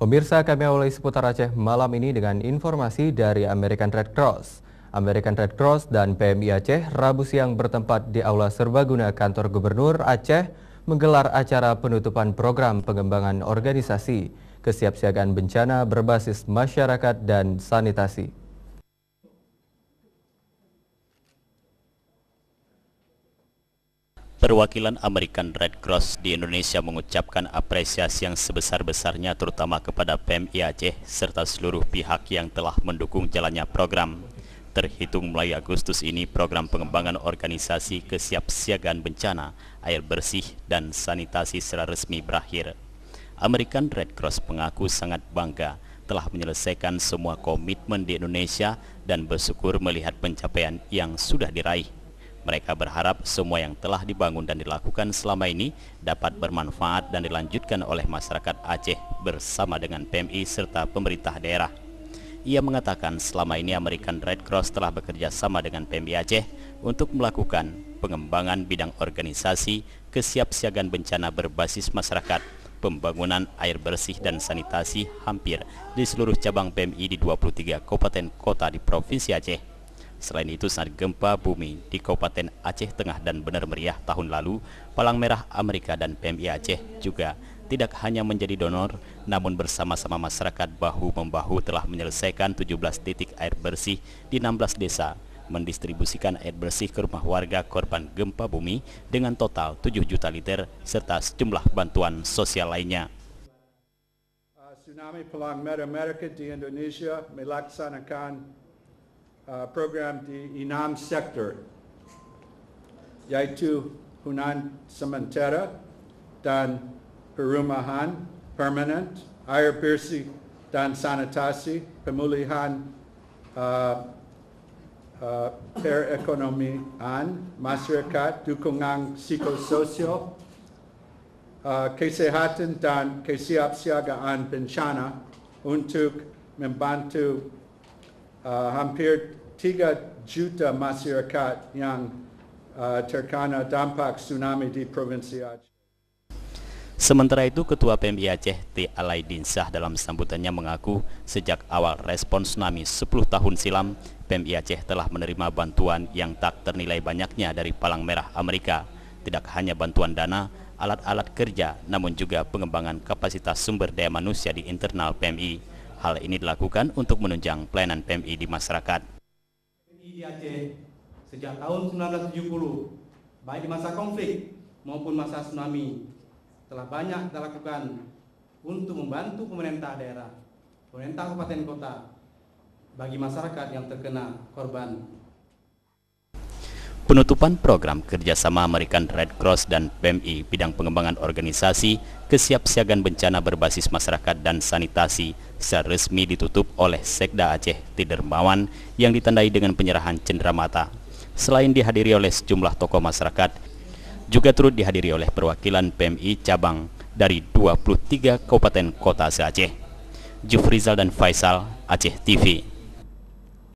Pemirsa kami awali seputar Aceh malam ini dengan informasi dari American Red Cross. American Red Cross dan PMI Aceh Rabu siang bertempat di Aula Serbaguna Kantor Gubernur Aceh menggelar acara penutupan program pengembangan organisasi, kesiapsiagaan bencana berbasis masyarakat dan sanitasi. Perwakilan American Red Cross di Indonesia mengucapkan apresiasi yang sebesar-besarnya terutama kepada PMI Aceh serta seluruh pihak yang telah mendukung jalannya program. Terhitung mulai Agustus ini, program pengembangan organisasi kesiapsiagaan bencana, air bersih, dan sanitasi secara resmi berakhir. American Red Cross mengaku sangat bangga telah menyelesaikan semua komitmen di Indonesia dan bersyukur melihat pencapaian yang sudah diraih mereka berharap semua yang telah dibangun dan dilakukan selama ini dapat bermanfaat dan dilanjutkan oleh masyarakat Aceh bersama dengan PMI serta pemerintah daerah. Ia mengatakan selama ini American Red Cross telah bekerja sama dengan PMI Aceh untuk melakukan pengembangan bidang organisasi, kesiapsiagaan bencana berbasis masyarakat, pembangunan air bersih dan sanitasi hampir di seluruh cabang PMI di 23 kabupaten kota di Provinsi Aceh. Selain itu, saat gempa bumi di Kabupaten Aceh Tengah dan Benar Meriah tahun lalu, Palang Merah Amerika dan PMI Aceh juga tidak hanya menjadi donor, namun bersama-sama masyarakat bahu-membahu telah menyelesaikan 17 titik air bersih di 16 desa, mendistribusikan air bersih ke rumah warga korban gempa bumi dengan total 7 juta liter serta sejumlah bantuan sosial lainnya. Tsunami Palang Merah Amerika di Indonesia melaksanakan uh, program the Inam sector. Yaitu Hunan Samantera, Dan Perumahan, Permanent, Ayer Piercy, Dan sanitasi, Pemulihan uh, uh, Per Masyarakat, Dukungan Psikososio, uh, kesehatan dan kesiapsiagaan bencana untuk membantu uh, hampir tiga juta masyarakat yang uh, terkena dampak tsunami di Provinsi Aceh. Sementara itu, Ketua PMI Aceh T. Alaidin Shah dalam sambutannya mengaku sejak awal respon tsunami 10 tahun silam, PMI Aceh telah menerima bantuan yang tak ternilai banyaknya dari Palang Merah Amerika. Tidak hanya bantuan dana, alat-alat kerja, namun juga pengembangan kapasitas sumber daya manusia di internal PMI. Hal ini dilakukan untuk menunjang pelayanan PMI di masyarakat. TNI di Aceh sejak tahun 1970, baik di masa konflik maupun masa tsunami, telah banyak kita lakukan untuk membantu pemerintah daerah, pemerintah kabupaten kota, bagi masyarakat yang terkena korban Penutupan program kerjasama American Red Cross dan PMI bidang pengembangan organisasi kesiapsiagaan bencana berbasis masyarakat dan sanitasi secara resmi ditutup oleh Sekda Aceh Tidermawan yang ditandai dengan penyerahan cenderamata. Selain dihadiri oleh sejumlah tokoh masyarakat, juga turut dihadiri oleh perwakilan PMI cabang dari 23 kabupaten kota se-Aceh. Jufrizal dan Faisal, Aceh TV.